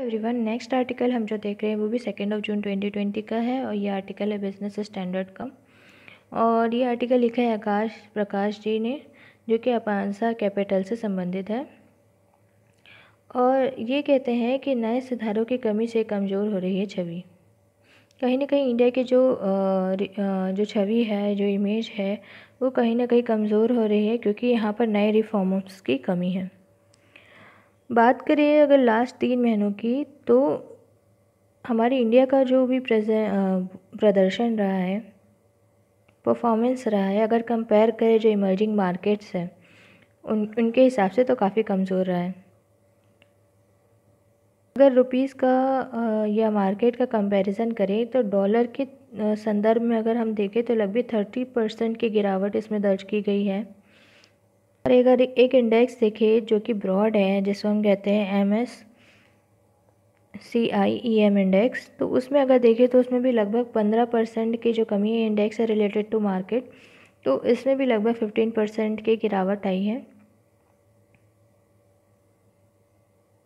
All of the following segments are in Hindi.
एवरीवन नेक्स्ट आर्टिकल हम जो देख रहे हैं वो भी सेकेंड ऑफ जून 2020 का है और ये आर्टिकल है बिजनेस स्टैंडर्ड का और ये आर्टिकल लिखा है आकाश प्रकाश जी ने जो कि अपांसा कैपिटल से संबंधित है और ये कहते हैं कि नए सुधारों की कमी से कमज़ोर हो रही है छवि कहीं ना कहीं इंडिया की जो जो छवि है जो इमेज है वो कहीं ना कहीं कमज़ोर हो रही है क्योंकि यहाँ पर नए रिफॉर्म्स की कमी है बात करें अगर लास्ट तीन महीनों की तो हमारे इंडिया का जो भी प्रदर्शन रहा है परफॉर्मेंस रहा है अगर कंपेयर करें जो इमर्जिंग मार्केट्स हैं उन उनके हिसाब से तो काफ़ी कमज़ोर रहा है अगर रुपीस का या मार्केट का कंपैरिजन करें तो डॉलर के संदर्भ में अगर हम देखें तो लगभग थर्टी परसेंट की गिरावट इसमें दर्ज की गई है और एक अगर एक इंडेक्स देखें जो कि ब्रॉड है जिसको हम कहते हैं M S C I E M index तो उसमें अगर देखें तो उसमें भी लगभग पंद्रह परसेंट की जो कमी है इंडेक्स है रिलेटेड टू मार्केट तो इसमें भी लगभग फिफ्टीन परसेंट की गिरावट आई है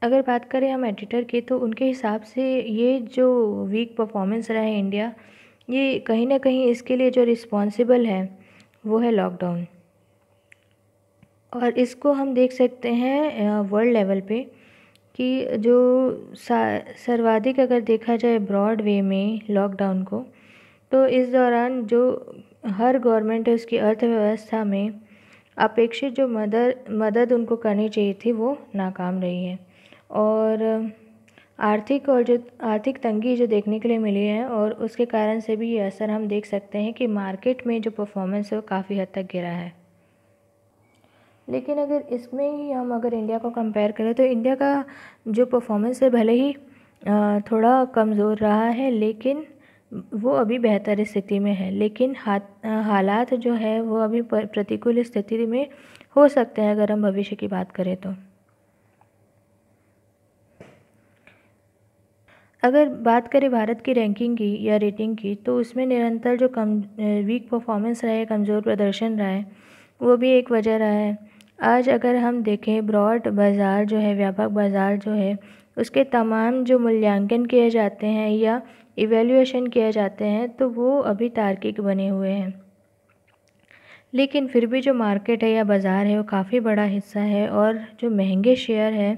अगर बात करें हम एडिटर की तो उनके हिसाब से ये जो वीक परफॉर्मेंस रहा है इंडिया ये कहीं ना कहीं इसके लिए जो रिस्पॉन्सिबल है वो है लॉकडाउन और इसको हम देख सकते हैं वर्ल्ड लेवल पे कि जो सर्वाधिक अगर देखा जाए ब्रॉडवे में लॉकडाउन को तो इस दौरान जो हर गवर्नमेंट है उसकी अर्थव्यवस्था में अपेक्षित जो मदर मदद उनको करनी चाहिए थी वो नाकाम रही है और आर्थिक और जो आर्थिक तंगी जो देखने के लिए मिली है और उसके कारण से भी ये असर हम देख सकते हैं कि मार्केट में जो परफॉर्मेंस है वो काफ़ी हद तक गिरा है लेकिन अगर इसमें ही हम अगर इंडिया को कंपेयर करें तो इंडिया का जो परफॉर्मेंस है भले ही थोड़ा कमज़ोर रहा है लेकिन वो अभी बेहतर स्थिति में है लेकिन हाथ हालात जो है वो अभी प्रतिकूल स्थिति में हो सकते हैं अगर हम भविष्य की बात करें तो अगर बात करें भारत की रैंकिंग की या रेटिंग की तो उसमें निरंतर जो कम वीक परफॉर्मेंस रहा है कमज़ोर प्रदर्शन रहा है वो भी एक वजह रहा है आज अगर हम देखें ब्रॉड बाज़ार जो है व्यापक बाज़ार जो है उसके तमाम जो मूल्यांकन किए जाते हैं या इवेल्यूएशन किए जाते हैं तो वो अभी तार्किक बने हुए हैं लेकिन फिर भी जो मार्केट है या बाज़ार है वो काफ़ी बड़ा हिस्सा है और जो महंगे शेयर हैं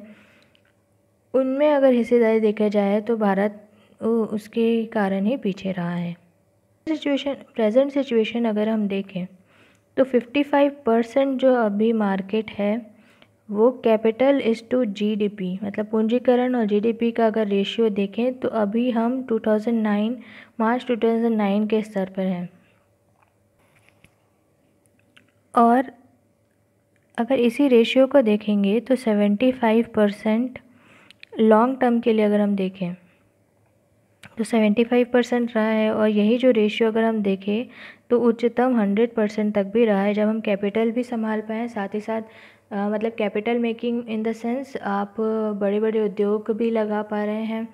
उनमें अगर हिस्सेदारी देखा जाए तो भारत उसके कारण ही पीछे रहा है सिचुएशन प्रेजेंट सिचुएशन अगर हम देखें तो 55 परसेंट जो अभी मार्केट है वो कैपिटल इज़ टू जीडीपी मतलब पूंजीकरण और जीडीपी का अगर रेशियो देखें तो अभी हम 2009 मार्च 2009 के स्तर पर हैं और अगर इसी रेशियो को देखेंगे तो 75 परसेंट लॉन्ग टर्म के लिए अगर हम देखें तो सेवेंटी फाइव परसेंट रहा है और यही जो रेशियो अगर हम देखें तो उच्चतम हंड्रेड परसेंट तक भी रहा है जब हम कैपिटल भी संभाल पाएँ साथ ही साथ आ, मतलब capital making in the sense आप बड़े बड़े उद्योग भी लगा पा रहे हैं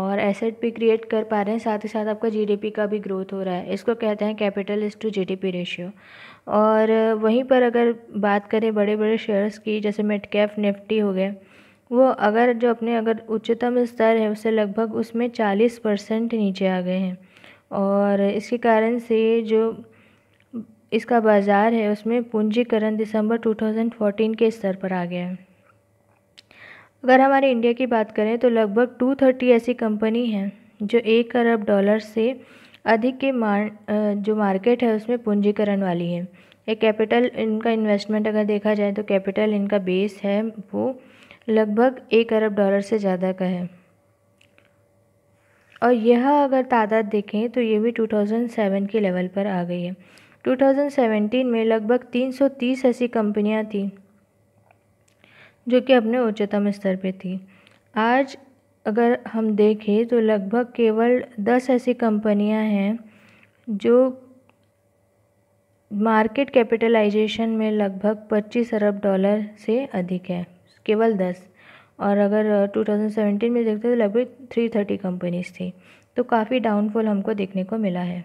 और एसेट भी क्रिएट कर पा रहे हैं साथ ही साथ आपका जीडीपी का भी ग्रोथ हो रहा है इसको कहते हैं capital is to GDP ratio और वहीं पर अगर बात करें बड़े बड़े शेयर्स की जैसे मेट कैफ निफ्टी हो गए वो अगर जो अपने अगर उच्चतम स्तर है उससे लगभग उसमें चालीस परसेंट नीचे आ गए हैं और इसके कारण से जो इसका बाज़ार है उसमें पूंजीकरण दिसंबर 2014 के स्तर पर आ गया है अगर हमारे इंडिया की बात करें तो लगभग 230 ऐसी कंपनी हैं जो एक अरब डॉलर से अधिक के मार जो मार्केट है उसमें पूंजीकरण वाली है एक कैपिटल इनका इन्वेस्टमेंट अगर देखा जाए तो कैपिटल इनका बेस है वो लगभग एक अरब डॉलर से ज़्यादा का है और यह अगर तादाद देखें तो ये भी 2007 के लेवल पर आ गई है 2017 में लगभग 330 ऐसी कंपनियां थीं जो कि अपने उच्चतम स्तर पे थी आज अगर हम देखें तो लगभग केवल 10 ऐसी कंपनियां हैं जो मार्केट कैपिटलाइजेशन में लगभग 25 अरब डॉलर से अधिक है केवल दस और अगर टू थाउजेंड सेवेंटीन में देखते हैं तो लगभग थ्री थर्टी कंपनीज़ थी तो काफ़ी डाउनफॉल हमको देखने को मिला है